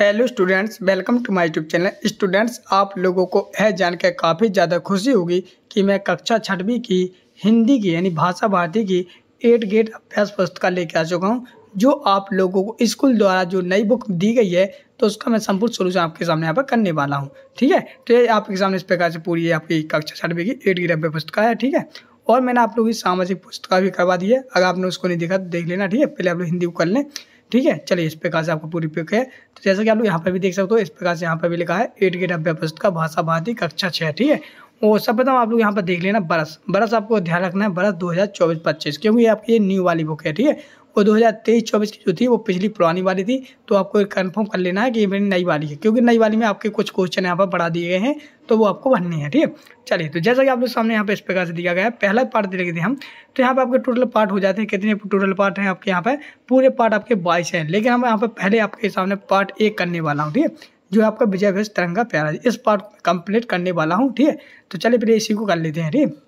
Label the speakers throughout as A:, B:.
A: hello students welcome to my YouTube channel students आप लोगों को यह जानकर काफ़ी ज़्यादा खुशी होगी कि मैं कक्षा छठवीं की हिंदी की यानी भाषा भारती की एट गेट अभ्यास पुस्तक लेके आ चुका हूँ जो आप लोगों को स्कूल द्वारा जो नई बुक दी गई है तो उसका मैं संपूर्ण सोल्यूशन आपके सामने यहाँ पर करने वाला हूँ ठीक है तो ये आपके सामने इस प्रकार से पूरी आपकी कक्षा छठवीं की एट गेट अभ्यास पुस्तक है ठीक है और मैंने आप लोगों की सामाजिक पुस्तक भी करवा दी है अगर आपने उसको नहीं देखा तो देख लेना ठीक है पहले आप लोग हिंदी को कर लें ठीक है चलिए इस प्रकार से आपको पूरी पिक है तो जैसा कि आप लोग यहाँ पर भी देख सकते हो इस प्रकार से यहाँ पर भी लिखा है एट ग्रेड अभ्य पुस्तक का भाषा भारती कक्षा छः ठीक है और सब बताओ आप लोग यहाँ पर देख लेना बरस बरस आपको ध्यान रखना है बरस दो हज़ार क्योंकि आपकी ये न्यू वाली बुक है ठीक है और 2023-24 की जो थी वो पिछली पुरानी वाली थी तो आपको कन्फर्म कर लेना है कि ये मेरी नई वाली है क्योंकि नई वाली में आपके कुछ क्वेश्चन यहाँ पर बढ़ा दिए गए हैं तो वो आपको भरने हैं ठीक है चलिए तो जैसा कि आप लोग सामने यहाँ पे इस प्रकार से दिया गया है पहला पार्ट दे थे हम तो यहाँ पर आपके टोटल पार्ट हो जाते हैं कितने टोटल पार्ट हैं आपके यहाँ पर पूरे पार्ट आपके बाईस हैं लेकिन हम यहाँ पर पहले आपके सामने पार्ट एक करने वाला हूँ ठीक है जो आपका विजय भेष तिरंगा प्यारा इस पार्ट कंप्लीट करने वाला हूँ ठीक है तो चलिए फिर इसी को कर लेते हैं ठीक है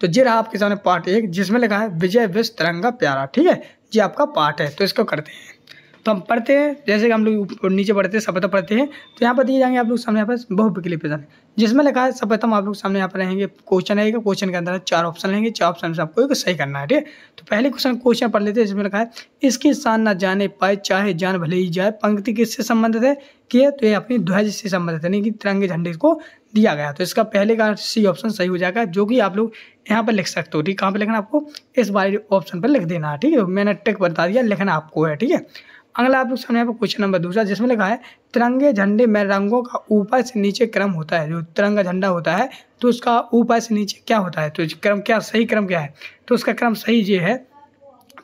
A: तो ये रहा आपके सामने पार्ट एक जिसमें लिखा है विजय विश्व तिरंगा प्यारा ठीक है ये आपका पार्ट है तो इसको करते हैं तो हम पढ़ते हैं जैसे कि हम लोग नीचे पढ़ते हैं सपथम पढ़ते हैं तो यहाँ पर दिए जाएंगे आप लोग सामने यहाँ पर विकली प्रश्न जिसमें लिखा है सपथम आप लोग सामने यहाँ पर रहेंगे क्वेश्चन आएगा क्वेश्चन के अंदर चार ऑप्शन रहेंगे चार ऑप्शन से आपको एक सही करना है ठीक तो पहले क्वेश्चन क्वेश्चन पढ़ लेते हैं जिसमें लिखा है इसकी शान ना जाने पाए चाहे जान भले ही जाए पंक्ति किससे संबंधित है कि तो ये अपनी ध्वज से संबंधित है यानी कि तिरंगे झंडे को दिया गया तो इसका पहले का सी ऑप्शन सही हो जाएगा जो कि आप लोग यहाँ पर लिख सकते हो ठीक कहाँ पर लिखना आपको इस बार ऑप्शन पर लिख देना है ठीक है मैंने टिक बता दिया लिखना आपको है ठीक है अगला आप लोग सामने आपको क्वेश्चन नंबर दूसरा जिसमें लिखा है तिरंगे झंडे में रंगों का ऊपर से नीचे क्रम होता है जो तिरंगा झंडा होता है तो उसका ऊपर से नीचे क्या होता है तो क्रम क्या सही क्रम क्या है तो उसका क्रम सही ये है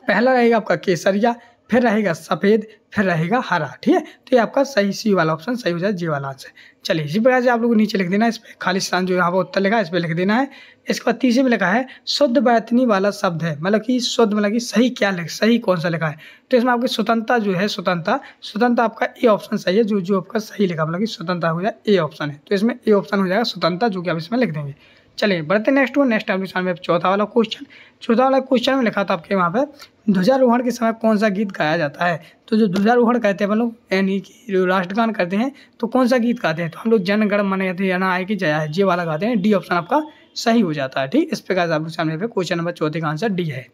A: पहला रहेगा आपका केसरिया फिर रहेगा सफ़ेद फिर रहेगा हरा ठीक है तो ये आपका सही सी वाला ऑप्शन सही हो जाए जी वाला आंसर चलिए इसी प्रकार से आप लोग नीचे लिख देना है इस पर खालिस्तान जो यहाँ पर उत्तर लिखा है इस पर लिख देना है इसके बाद तीसरे में लिखा है शुद्ध बैतनी वाला शब्द है मतलब कि शुद्ध मतलब कि सही क्या लिख सही कौन सा लिखा है तो इसमें आपकी स्वतंत्रता जो है स्वतंत्रता स्वतंत्रता आपका ए ऑप्शन सही है जो जो आपका सही लिखा मतलब कि स्वतंत्रता हो जाए ए ऑप्शन है तो इसमें ए ऑप्शन हो जाएगा स्वतंत्रता जो कि आप इसमें लिख देंगे चलिए बढ़ते नेक्स्ट हुआ नेक्स्ट आपके सामने चौथा वाला क्वेश्चन चौथा वाला क्वेश्चन में लिखा था आपके वहाँ पर ध्वजारोहण के समय कौन सा गीत गाया जाता है तो जो ध्वजारोहण कहते हैं हम लोग यानी कि राष्ट्रगान करते हैं तो कौन सा गीत गाते हैं तो हम लोग जनगण मन जन आए कि जया है जे वाला गाते हैं डी ऑप्शन आपका सही हो जाता है ठीक इस प्रकार से आपके सामने पे क्वेश्चन नंबर चौथे का आंसर डी है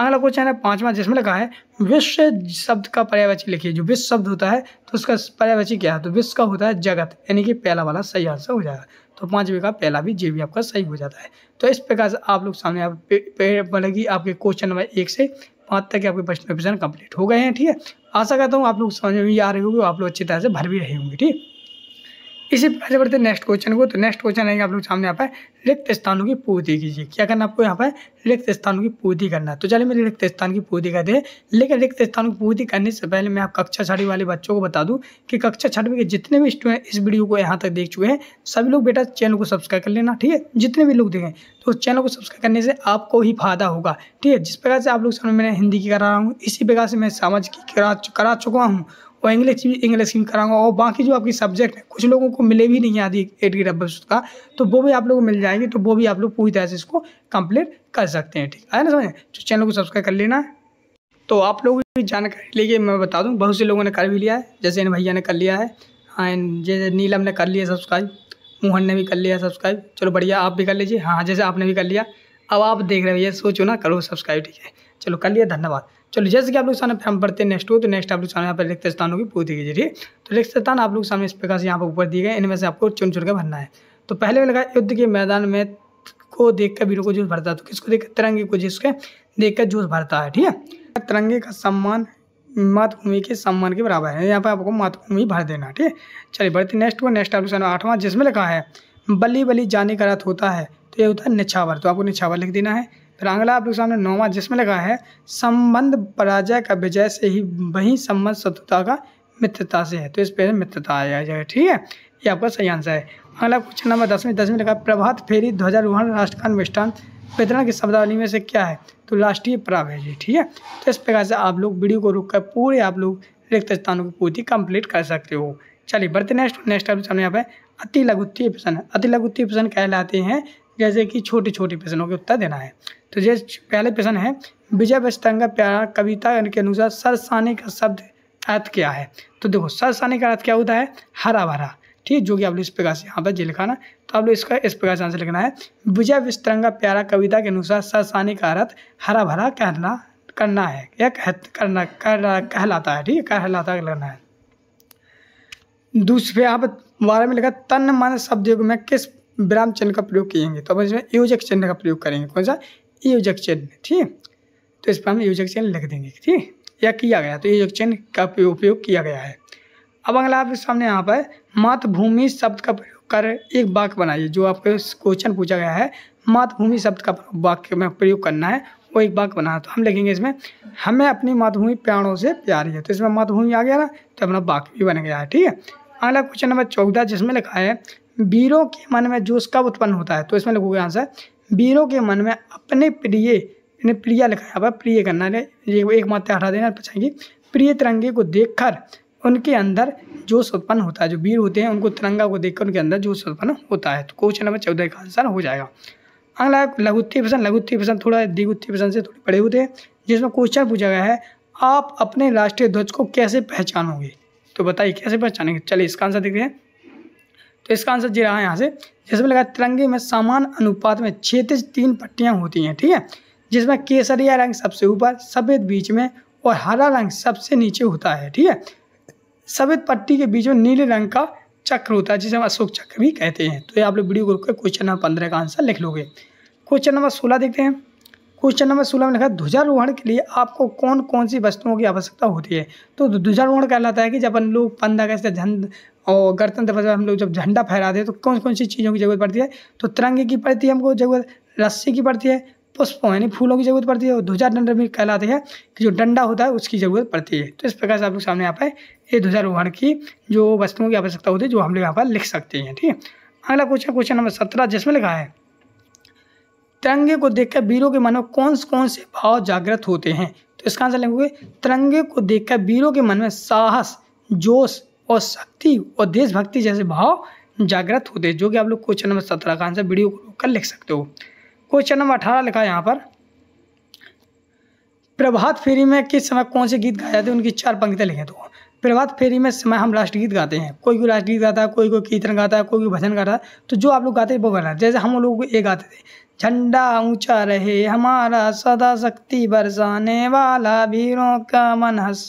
A: अगला क्वेश्चन है पांचवा जिसमें लिखा है विश्व शब्द का पर्यायवाची लिखिए जो विश्व शब्द होता है तो उसका पर्यायवाची क्या है तो विश्व का होता है जगत यानी कि पहला वाला सही आंसर हो जाएगा तो पाँच बीघा पहला भी जे भी आपका सही हो जाता है तो इस प्रकार से आप लोग सामने आप मतलब कि आपके क्वेश्चन नंबर एक से पाँच तक आपके प्रश्न प्रश्न कंप्लीट हो गए हैं ठीक है आशा करता हूँ आप लोग समझ में भी आ रहे होंगे आप लोग अच्छी तरह से भर भी रहे होंगे ठीक इसी से बढ़ते नेक्स्ट क्वेश्चन को तो नेक्स्ट क्वेश्चन आएगा आप लोग सामने यहाँ पर रिक्त स्थानों की पूर्ति कीजिए क्या करना आपको यहाँ पर रिक्त स्थानों की पूर्ति करना है तो चलिए मेरे रिक्त स्थान की पूर्ति करते हैं लेकिन रिक्त स्थानों की पूर्ति करने से पहले मैं आप कक्षा छठी वाले बच्चों को बता दूँ कि कक्षा छठवीं के जितने भी स्टूडेंट इस वीडियो को यहाँ तक देख चुके हैं सभी लोग बेटा चैनल को सब्सक्राइब कर लेना ठीक है जितने भी लोग देखें तो चैनल को सब्सक्राइब करने से आपको ही फायदा होगा ठीक है जिस प्रकार से आप लोग सामने मैंने हिंदी की करा रहा हूँ इसी प्रकार से मैं सामाजिक की करा चुका हूँ और इंग्लिश भी इंग्लिश की कराऊंगा और बाकी जो आपकी सब्जेक्ट है कुछ लोगों को मिले भी नहीं आती एट ग्रेड अब का तो वो भी आप लोगों को मिल जाएंगे तो वो भी आप लोग पूरी तरह से इसको कंप्लीट कर सकते हैं ठीक है ना समझें तो चैनल को सब्सक्राइब कर लेना तो आप लोग भी जानकारी लेके मैं बता दूँ बहुत से लोगों ने कर भी लिया है जैसे इन भैया ने कर लिया है हाँ जैसे नीलम ने कर लिया सब्सक्राइब मोहन ने भी कर लिया सब्सक्राइब चलो बढ़िया आप भी कर लीजिए हाँ जैसे आपने भी कर लिया अब आप देख रहे भैया सोचो ना करो सब्सक्राइब ठीक है चलो कर लिया धन्यवाद चलिए जैसे कि आप लोग सामने हम पढ़ते हैं नेक्स्ट टू तो नेक्स्ट आप लोग सामने यहाँ पर रिक्त स्थान होगी पूरी कीजिए ठीक तो रिक्त स्थान आप लोग सामने इस प्रकार से यहाँ पर ऊपर दिए गए इनमें से आपको चुन चुन के भरना है तो पहले में लगा युद्ध के मैदान में को देख कर वीरों को जूस भरता है तो किसको देख तिरंगे को जिसके देख कर जूस भरता है ठीक है तिरंगे का सम्मान मातभूमि के सम्मान के बराबर है यहाँ पर आपको मातभूमि भर देना ठीक है चलिए बढ़ते नेक्स्ट वो नेक्स्ट ऑप्शन आठवां जिसमें लिखा है बली बली जाने का रथ होता है तो ये होता है निछावर तो आपको निछावर लिख देना है फिर अगला आप लोग सामने नौवा जिसमें लगा है संबंध पराजय का विजय से ही वही संबंध शत्रुता का मित्रता से है तो इस पर मित्रता आ जाएगा ठीक है ये आपका सही आंसर है अगला क्वेश्चन नंबर दस में दस में लगा प्रभात फेरी ध्वजारोहण राष्ट्रगान मिष्ठान वितरण की शब्दावली में से क्या है तो राष्ट्रीय प्राप्त है ठीक है तो इस प्रकार से आप लोग वीडियो को रोक कर पूरे आप लोग रिक्त स्थानों की पूर्ति कंप्लीट कर सकते हो चलिए बढ़ते नेक्स्ट नेक्स्ट आप सामने यहाँ पे अति लघुत्तीय प्रश्न अति लघुत्तीय प्रश्न कहलाते हैं जैसे कि छोटे छोटे प्रश्नों के उत्तर देना है तो जैसे पहले प्रश्न है विजय बस्तंगा प्यारा कविता के अनुसार सरसानी का शब्द अर्थ क्या है तो देखो सरसानी का अर्थ क्या होता है हरा भरा ठीक जो कि आप लोग इस प्रकार से यहाँ पर जे लिखाना तो आप लोग इसका इस प्रकार से आंसर लिखना है विजय विस्तरंगा प्यारा कविता के अनुसार सरसानी का अर्थ हरा भरा कहना करना है या कह करना कर कहलाता है ठीक है कहलाता करना है दूसरे यहाँ पर बारे में लिखा तन मन शब्द में किस विराम चिन्ह का प्रयोग किएंगे तो अब इसमें योजक चिन्ह का प्रयोग करेंगे कौन सा योजक चिन्ह ठीक है तो इस पर हम योजक चिन्ह लिख देंगे ठीक या किया गया तो योजक चिन्ह का उपयोग किया गया है अब अगला आपके सामने यहाँ पर मातृभूमि शब्द का प्रयोग कर एक वाक्य बनाइए जो आपको क्वेश्चन पूछा गया है मातृभूमि शब्द का वाक्य में प्रयोग करना है वो एक वाक्य बना तो हम लिखेंगे इसमें हमें अपनी मातृभूमि प्राणों से प्यारी है तो इसमें मातृभूमि आ गया ना तो अपना वाक्य भी बन गया है ठीक है अगला क्वेश्चन नंबर चौदह जिसमें लिखा है वीरों के मन में जोश कब उत्पन्न होता है तो इसमें लिखोगे आंसर वीरों के मन में अपने प्रिय प्रिया लिखा है प्रिय करना है ये एक मात्र हटा देना पूछेंगे प्रिय तिरंगे को देखकर उनके अंदर जोश उत्पन्न होता है जो वीर होते हैं उनको तिरंगा को देखकर उनके अंदर जोश उत्पन्न होता है तो क्वेश्चन नंबर चौदह का आंसर हो जाएगा अगला लघुत्थी प्रश्न लघुत्थी प्रश्न थोड़ा दीगुत्थी प्रश्न से थोड़े बड़े होते हैं जिसमें क्वेश्चन पूछा गया है आप अपने राष्ट्रीय ध्वज को कैसे पहचानोगे तो बताइए कैसे पहचानेंगे चलिए इसका आंसर देखते हैं तो इसका आंसर जी रहा है यहाँ से जिसमें लगा तिरंगे में समान अनुपात में क्षेत्र तीन पट्टियाँ होती हैं ठीक है जिसमें केसरिया रंग सबसे ऊपर सफ़ेद बीच में और हरा रंग सबसे नीचे होता है ठीक है सफ़ेद पट्टी के बीच में नीले रंग का चक्र होता है जिसे हम अशोक चक्र भी कहते हैं तो ये आप लोग वीडियो ग्रुप के क्वेश्चन नंबर पंद्रह का आंसर लिख लोगे क्वेश्चन नंबर सोलह देखते हैं क्वेश्चन नंबर सोलह में लिखा है ध्वजारोहण के लिए आपको कौन कौन सी वस्तुओं की आवश्यकता होती है तो ध्वजारोहण कहलाता है कि जब हम लोग पंद्रह अगस्त झंड और गणतंत्र दिवस हम लोग जब झंडा फहराते हैं तो कौन कौन सी चीज़ों की जरूरत पड़ती है तो तिरंगे की पड़ती है हमको जरूरत रस्सी की पड़ती है पुष्पों यानी फूलों की जरूरत पड़ती है और ध्वजा डंड भी कहलाते हैं कि जो डंडा होता है उसकी जरूरत पड़ती है तो इस प्रकार से आप लोग सामने यहाँ पर ये ध्वजारोहण की जो वस्तुओं की आवश्यकता होती है जो हम लोग यहाँ पर लिख सकते हैं ठीक है अगला क्वेश्चन क्वेश्चन नंबर सत्रह जिसमें लिखा है तिरंगे को देखकर वीरों के मन में कौन कौन से भाव जागृत होते हैं तो इसका आंसर लेंगे तिरंगे को देखकर वीरों के मन में साहस जोश और शक्ति और देशभक्ति जैसे भाव जागृत होते हैं जो कि आप लोग क्वेश्चन नंबर सत्रह का आंसर वीडियो को रोककर लिख सकते हो क्वेश्चन नंबर अठारह लिखा है यहाँ पर प्रभात फेरी में किस समय कौन से गीत गाए जाते हैं उनकी चार पंक्तियाँ लिखे तो प्रभात फेरी में समय हम राष्ट्रगीत गाते हैं कोई कोई राष्ट्रगीत गाता है कोई कोई कीर्तन गाता है कोई कोई भजन गाता है तो जो आप लोग गाते हैं वो गाना जैसे हम लोगों को ये गाते थे झंडा ऊंचा रहे हमारा सदा शक्ति बरसाने वाला वीरों का मन हंस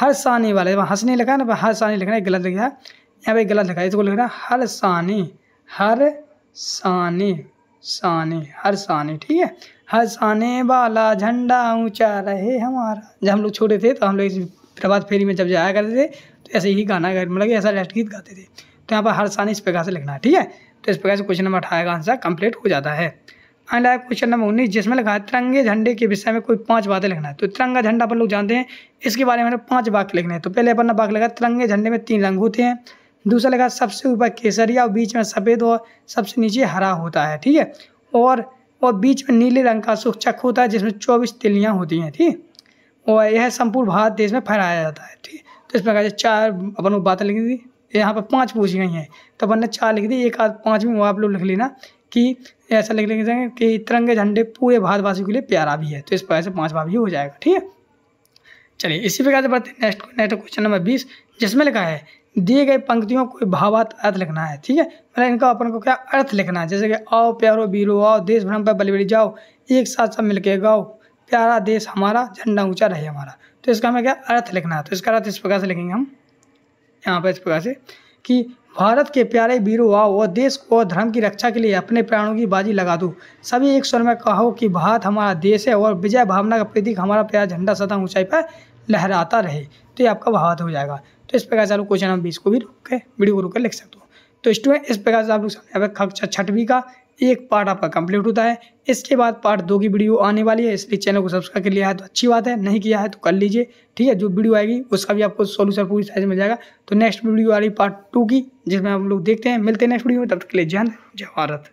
A: हर्षाने वाला वहाँ हंसने लिखा है ना सानी लिखना है गलत लिखा है यहाँ पर गलत लिखा है इसको लिखना हर सानी हर सानी सानी हर सानी ठीक है हर साने वाला झंडा ऊंचा रहे हमारा जब हम लोग छोटे थे तो हम लोग इस प्रभात फेरी में जब जाया करते थे तो ऐसे ही गाना मतलब ऐसा राष्ट्र गीत गाते थे तो यहाँ पर हर सानी इस प्रकार से लिखना है ठीक है तो इस प्रकार से क्वेश्चन नंबर अठारह का आंसर कंप्लीट हो जाता है एंड क्वेश्चन नंबर उन्नीस जिसमें लिखा है तिरंगे झंडे के विषय में कोई पांच बातें लिखना है तो तिरंगा झंडा अपन लोग जानते हैं इसके बारे में पांच वाक्य लिखने हैं तो पहले अपन ने वाक्य लगा तिरंगे झंडे में तीन रंग होते हैं दूसरा लगा सबसे ऊपर केसरिया और बीच में सफ़ेद और सबसे नीचे हरा होता है ठीक है और और बीच में नीले रंग का चक होता है जिसमें चौबीस तिलियाँ होती हैं ठीक और यह संपूर्ण भारत देश में फहराया जाता है ठीक तो इस प्रकार से चार अपन बातें लिखी थी यहाँ पर पाँच पूछी गई हैं तो अपन ने चार लिख दी एक आध पाँचवीं वो आप लोग लिख लेना कि ऐसा लिख लेंगे कि तिरंगे झंडे पूरे भारतवासियों के लिए प्यारा भी है तो इस प्रकार से पाँच भाव भी हो जाएगा ठीक है चलिए इसी प्रकार से बढ़ते हैं नेक्स्ट नेक्स्ट क्वेश्चन नंबर बीस जिसमें लिखा है दिए गए पंक्तियों को भावात अर्थ लिखना है ठीक है मतलब इनका अपन को क्या अर्थ लिखना है जैसे कि आओ प्यारो बीरो आओ देश भ्रम पर बलबेड़ी जाओ एक साथ सब मिलके गाओ प्यारा देश हमारा झंडा ऊंचा रहे हमारा तो इसका हमें क्या अर्थ लिखना है तो इसका अर्थ इस प्रकार से लिखेंगे हम यहाँ पर इस प्रकार से कि भारत के प्यारे वीरों आओ और देश को और धर्म की रक्षा के लिए अपने प्राणों की बाजी लगा दो सभी एक स्वर में कहो कि भारत हमारा देश है और विजय भावना का प्रतीक हमारा प्यारा झंडा सदा ऊंचाई पर लहराता रहे तो ये आपका भारत हो जाएगा तो इस प्रकार से आप क्वेश्चन नंबर बीस को भी रोक के वीडियो को रोक कर लिख सकते हो तो स्टूडेंट इस प्रकार से आप लोग छठवीं का एक पार्ट आपका कंप्लीट होता है इसके बाद पार्ट दो की वीडियो आने वाली है इसलिए चैनल को सब्सक्राइब कर लिया है तो अच्छी बात है नहीं किया है तो कर लीजिए ठीक है जो वीडियो आएगी उसका भी आपको सोल्यूशन पूरी साइज मिल जाएगा तो नेक्स्ट वीडियो आ रही पार्ट टू की जिसमें हम लोग देखते हैं मिलते हैं नेक्स्ट वीडियो में तब तक के लिए जय हिंद जय भारत